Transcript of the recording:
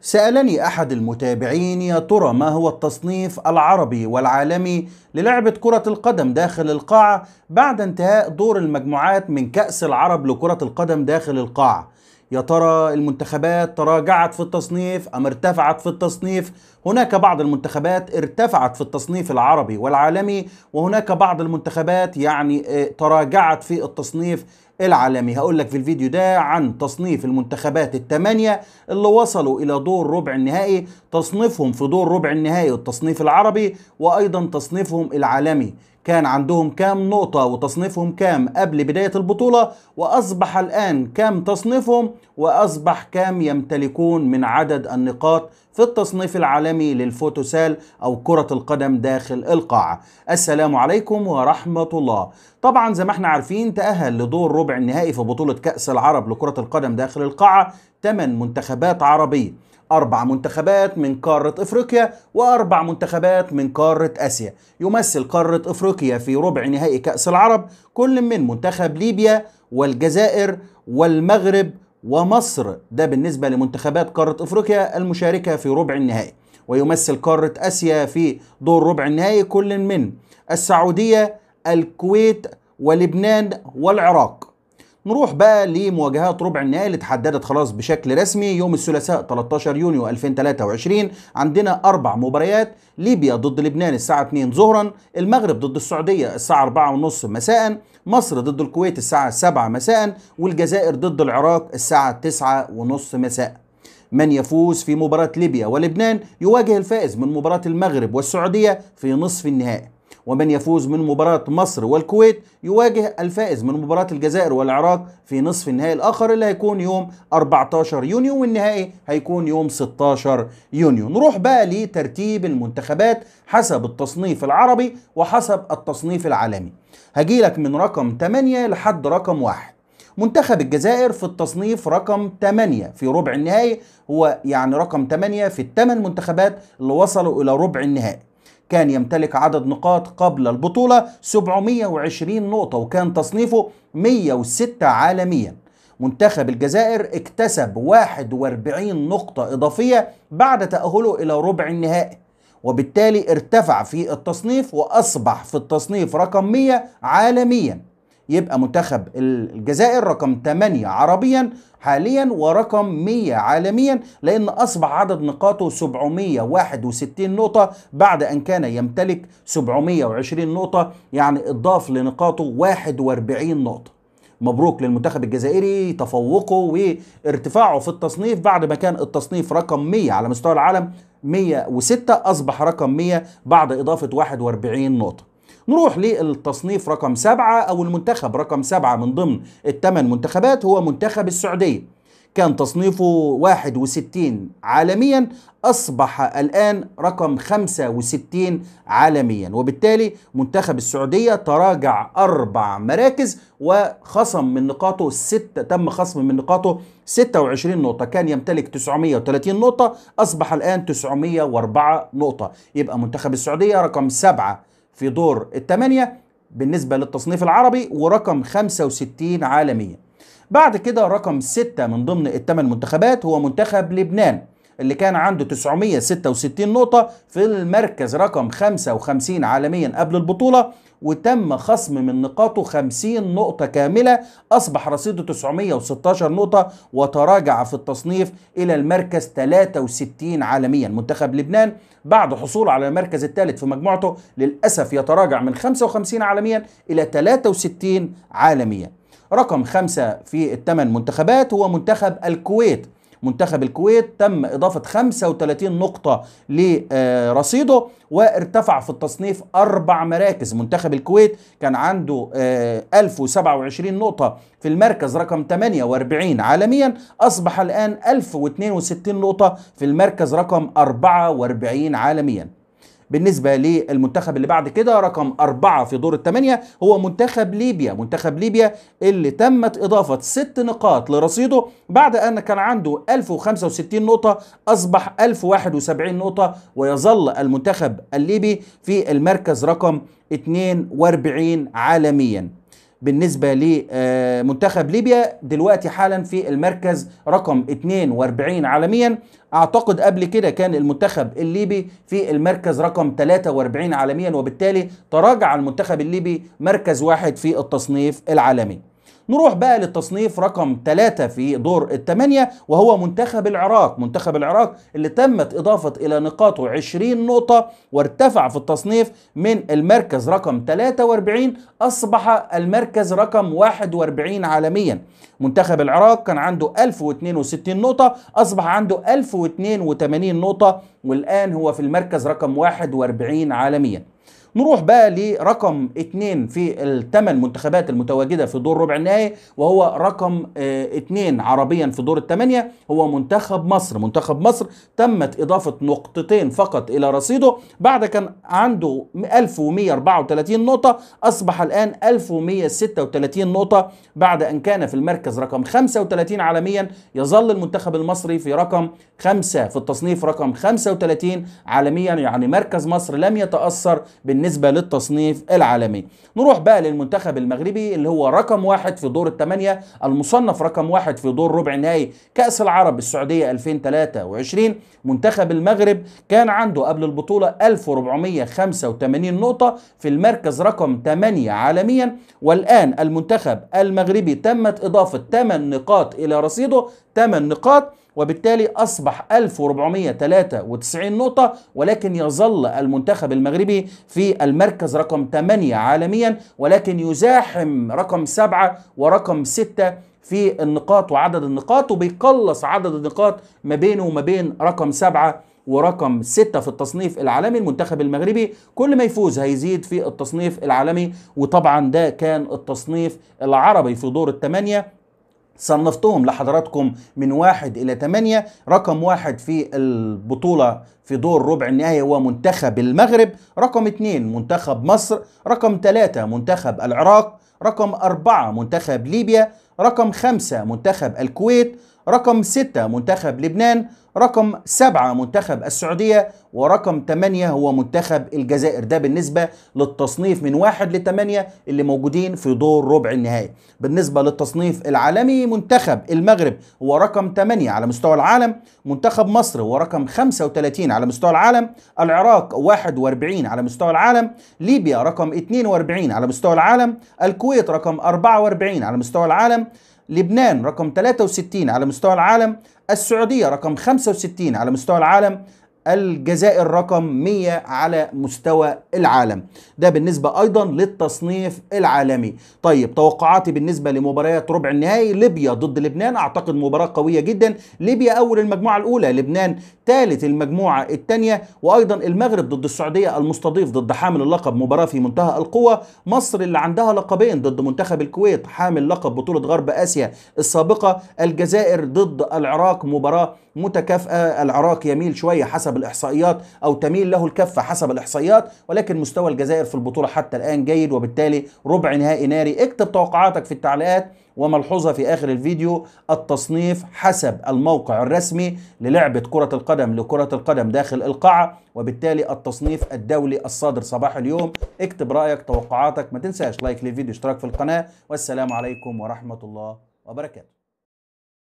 سألني أحد المتابعين يا ترى ما هو التصنيف العربي والعالمي للعبة كرة القدم داخل القاعة بعد انتهاء دور المجموعات من كأس العرب لكرة القدم داخل القاعة يا ترى المنتخبات تراجعت في التصنيف أم ارتفعت في التصنيف هناك بعض المنتخبات ارتفعت في التصنيف العربي والعالمي وهناك بعض المنتخبات يعني آه، تراجعت في التصنيف العالمي هقول لك في الفيديو ده عن تصنيف المنتخبات الثمانية اللي وصلوا إلى دور ربع النهائي تصنيفهم في دور ربع النهائي والتصنيف العربي وأيضا تصنيفهم العالمي كان عندهم كام نقطة وتصنيفهم كام قبل بداية البطولة وأصبح الآن كام تصنيفهم وأصبح كام يمتلكون من عدد النقاط في التصنيف العالمي للفوتوسال أو كرة القدم داخل القاعة السلام عليكم ورحمة الله طبعا زي ما احنا عارفين تأهل لدور ربع النهائي في بطولة كأس العرب لكرة القدم داخل القاعة 8 منتخبات عربية أربع منتخبات من قارة إفريقيا وأربع منتخبات من قارة آسيا يمثل قارة إفريقيا في ربع نهائي كأس العرب كل من منتخب ليبيا والجزائر والمغرب ومصر ده بالنسبة لمنتخبات قارة أفريقيا المشاركة في ربع النهائي ويمثل قارة آسيا في دور ربع النهائي كل من السعودية الكويت ولبنان والعراق نروح بقى لمواجهات ربع النهائي اللي اتحددت خلاص بشكل رسمي يوم الثلاثاء 13 يونيو 2023 عندنا اربع مباريات ليبيا ضد لبنان الساعه 2 ظهرا المغرب ضد السعوديه الساعه 4:30 مساء مصر ضد الكويت الساعه 7 مساء والجزائر ضد العراق الساعه 9:30 مساء من يفوز في مباراة ليبيا ولبنان يواجه الفائز من مباراة المغرب والسعودية في نصف النهائي ومن يفوز من مباراة مصر والكويت يواجه الفائز من مباراة الجزائر والعراق في نصف النهائي الآخر اللي هيكون يوم 14 يونيو والنهائي هيكون يوم 16 يونيو نروح بقى لترتيب المنتخبات حسب التصنيف العربي وحسب التصنيف العالمي هجيلك من رقم 8 لحد رقم 1 منتخب الجزائر في التصنيف رقم 8 في ربع النهائي هو يعني رقم 8 في الثمان منتخبات اللي وصلوا إلى ربع النهائي كان يمتلك عدد نقاط قبل البطولة 720 نقطة وكان تصنيفه 106 عالميا منتخب الجزائر اكتسب 41 نقطة إضافية بعد تأهله إلى ربع النهائي وبالتالي ارتفع في التصنيف وأصبح في التصنيف رقم 100 عالمياً يبقى منتخب الجزائر رقم 8 عربيا حاليا ورقم 100 عالميا لأن أصبح عدد نقاطه 761 نقطة بعد أن كان يمتلك 720 نقطة يعني اضاف لنقاطه 41 نقطة مبروك للمنتخب الجزائري تفوقه وارتفاعه في التصنيف بعد ما كان التصنيف رقم 100 على مستوى العالم 106 أصبح رقم 100 بعد إضافة 41 نقطة نروح للتصنيف رقم سبعة أو المنتخب رقم سبعة من ضمن الثمان منتخبات هو منتخب السعودية كان تصنيفه 61 عالميا أصبح الآن رقم 65 عالميا وبالتالي منتخب السعودية تراجع أربع مراكز وخصم من نقاطه ستة تم خصم من نقاطه 26 نقطة كان يمتلك 930 نقطة أصبح الآن 904 نقطة يبقى منتخب السعودية رقم سبعة في دور الثمانية بالنسبة للتصنيف العربي ورقم 65 عالميا بعد كده رقم 6 من ضمن الثمان منتخبات هو منتخب لبنان اللي كان عنده 966 نقطة في المركز رقم 55 عالميا قبل البطولة وتم خصم من نقاطه 50 نقطة كاملة أصبح رصيده 916 نقطة وتراجع في التصنيف إلى المركز 63 عالميا منتخب لبنان بعد حصوله على المركز الثالث في مجموعته للأسف يتراجع من 55 عالميا إلى 63 عالميا رقم خمسة في الثمان منتخبات هو منتخب الكويت منتخب الكويت تم إضافة 35 نقطة لرصيده وارتفع في التصنيف أربع مراكز منتخب الكويت كان عنده 1027 آه، نقطة في المركز رقم 48 عالميا أصبح الآن 1062 نقطة في المركز رقم 44 عالميا بالنسبة للمنتخب اللي بعد كده رقم أربعة في دور الثمانية هو منتخب ليبيا منتخب ليبيا اللي تمت إضافة ست نقاط لرصيده بعد أن كان عنده 1065 نقطة أصبح 1071 نقطة ويظل المنتخب الليبي في المركز رقم 42 عالميا بالنسبة لمنتخب آه، ليبيا دلوقتي حالا في المركز رقم 42 عالميا اعتقد قبل كده كان المنتخب الليبي في المركز رقم 43 عالميا وبالتالي تراجع المنتخب الليبي مركز واحد في التصنيف العالمي نروح بقى للتصنيف رقم ثلاثة في دور الثمانية وهو منتخب العراق منتخب العراق اللي تمت إضافة إلى نقاطه 20 نقطة وارتفع في التصنيف من المركز رقم 43 أصبح المركز رقم 41 عالميا منتخب العراق كان عنده 1062 نقطة أصبح عنده 1082 نقطة والآن هو في المركز رقم 41 عالميا نروح بقى لرقم اثنين في الثمان منتخبات المتواجده في دور ربع النهائي وهو رقم اثنين آه، عربيا في دور الثمانيه هو منتخب مصر، منتخب مصر تمت اضافه نقطتين فقط الى رصيده بعد كان عنده 1134 نقطه اصبح الان 1136 نقطه بعد ان كان في المركز رقم 35 عالميا يظل المنتخب المصري في رقم خمسه في التصنيف رقم 35 عالميا يعني مركز مصر لم يتاثر بالنسبه بالنسبة للتصنيف العالمي نروح بقى للمنتخب المغربي اللي هو رقم واحد في دور الثمانية المصنف رقم واحد في دور ربع نهائي كأس العرب السعودية 2023 منتخب المغرب كان عنده قبل البطولة 1485 نقطة في المركز رقم 8 عالميا والآن المنتخب المغربي تمت إضافة 8 نقاط إلى رصيده 8 نقاط وبالتالي أصبح 1493 نقطة ولكن يظل المنتخب المغربي في المركز رقم 8 عالميا ولكن يزاحم رقم 7 ورقم 6 في النقاط وعدد النقاط وبيقلص عدد النقاط ما بينه وما بين رقم 7 ورقم 6 في التصنيف العالمي المنتخب المغربي كل ما يفوز هيزيد في التصنيف العالمي وطبعا ده كان التصنيف العربي في دور الثمانية صنفتهم لحضراتكم من واحد إلى ثمانية رقم واحد في البطولة في دور ربع النهائي هو منتخب المغرب رقم اثنين منتخب مصر رقم ثلاثة منتخب العراق رقم أربعة منتخب ليبيا رقم خمسة منتخب الكويت رقم ستة منتخب لبنان رقم سبعة منتخب السعودية ورقم 8 هو منتخب الجزائر ده بالنسبة للتصنيف من واحد لثمانية اللي موجودين في دور ربع النهائي بالنسبة للتصنيف العالمي منتخب المغرب هو رقم 8 على مستوى العالم منتخب مصر هو رقم 35 على مستوى العالم العراق 41 على مستوى العالم ليبيا رقم 42 على مستوى العالم الكويت رقم 44 على مستوى العالم لبنان رقم 63 على مستوى العالم السعودية رقم 65 على مستوى العالم الجزائر رقم 100 على مستوى العالم ده بالنسبة أيضا للتصنيف العالمي طيب توقعاتي بالنسبة لمباريات ربع النهائي ليبيا ضد لبنان أعتقد مباراة قوية جدا ليبيا أول المجموعة الأولى لبنان ثالث المجموعة الثانية وأيضا المغرب ضد السعودية المستضيف ضد حامل اللقب مباراة في منتهى القوة مصر اللي عندها لقبين ضد منتخب الكويت حامل لقب بطولة غرب آسيا السابقة الجزائر ضد العراق مباراة متكافئة العراق يميل شوية حسب الإحصائيات أو تميل له الكفة حسب الإحصائيات ولكن مستوى الجزائر في البطولة حتى الآن جيد وبالتالي ربع نهائي ناري اكتب توقعاتك في التعليقات وملحوظة في آخر الفيديو التصنيف حسب الموقع الرسمي للعبة كرة القدم لكرة القدم داخل القاعة وبالتالي التصنيف الدولي الصادر صباح اليوم اكتب رأيك توقعاتك ما تنساش لايك للفيديو اشتراك في القناة والسلام عليكم ورحمة الله وبركاته